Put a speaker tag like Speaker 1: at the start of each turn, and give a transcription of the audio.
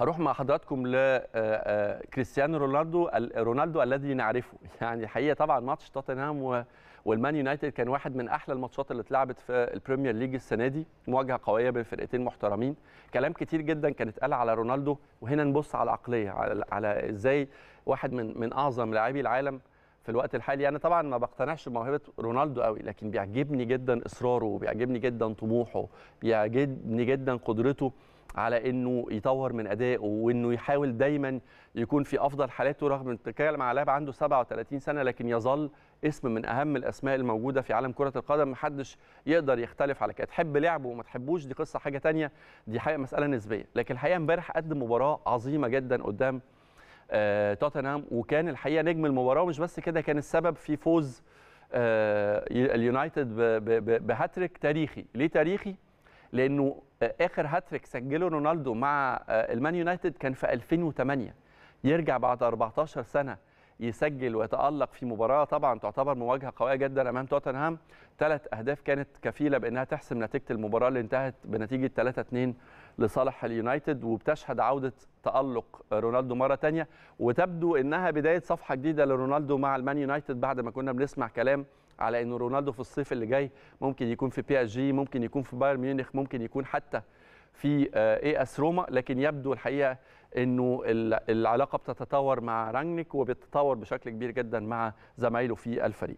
Speaker 1: هروح مع حضراتكم لكريستيانو آه، آه، رونالدو رونالدو الذي نعرفه يعني حقيقه طبعا ماتش توتنهام والمان يونايتد كان واحد من احلى الماتشات اللي اتلعبت في البريمير ليج السنه دي مواجهه قويه بين فرقتين محترمين كلام كتير جدا كان اتقال على رونالدو وهنا نبص على العقليه على ازاي واحد من من اعظم لاعبي العالم في الوقت الحالي انا طبعا ما بقتنعش بموهبه رونالدو قوي لكن بيعجبني جدا اصراره وبيعجبني جدا طموحه بيعجبني جدا قدرته على انه يطور من ادائه وانه يحاول دايما يكون في افضل حالاته رغم ان تتكلم على لاعب عنده 37 سنه لكن يظل اسم من اهم الاسماء الموجوده في عالم كره القدم محدش يقدر يختلف على كده تحب لعبه وما تحبوش دي قصه حاجه ثانيه دي حقيقه مساله نسبيه لكن الحقيقه امبارح قدم مباراه عظيمه جدا قدام آه توتنهام وكان الحقيقه نجم المباراه ومش بس كده كان السبب في فوز آه اليونايتد بهاتريك تاريخي ليه تاريخي لانه آه، اخر هاتريك سجله رونالدو مع آه، المان يونايتد كان في 2008 يرجع بعد 14 سنه يسجل ويتالق في مباراه طبعا تعتبر مواجهه قويه جدا امام توتنهام ثلاث اهداف كانت كفيله بانها تحسم نتيجه المباراه اللي انتهت بنتيجه 3 2 لصالح اليونايتد وبتشهد عوده تالق آه، رونالدو مره ثانيه وتبدو انها بدايه صفحه جديده لرونالدو مع المان يونايتد بعد ما كنا بنسمع كلام على انه رونالدو في الصيف اللي جاي ممكن يكون في بي اس جي ممكن يكون في بايرن ميونخ ممكن يكون حتى في آه، اي اس روما لكن يبدو الحقيقه انه العلاقه بتتطور مع رانجنيك وبتتطور بشكل كبير جدا مع زمايله في الفريق